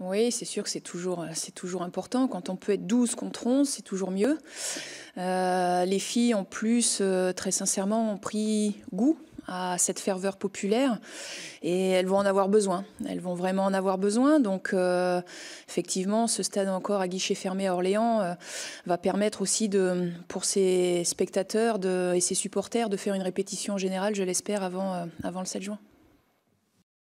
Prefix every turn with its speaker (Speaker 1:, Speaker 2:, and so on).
Speaker 1: Oui, c'est sûr que c'est toujours, euh, toujours important. Quand on peut être 12 contre 11, c'est toujours mieux. Euh, les filles, en plus, euh, très sincèrement, ont pris goût à cette ferveur populaire et elles vont en avoir besoin. Elles vont vraiment en avoir besoin. Donc effectivement, ce stade encore à guichet fermé à Orléans va permettre aussi pour ces spectateurs et ses supporters de faire une répétition générale, je l'espère, avant le 7 juin.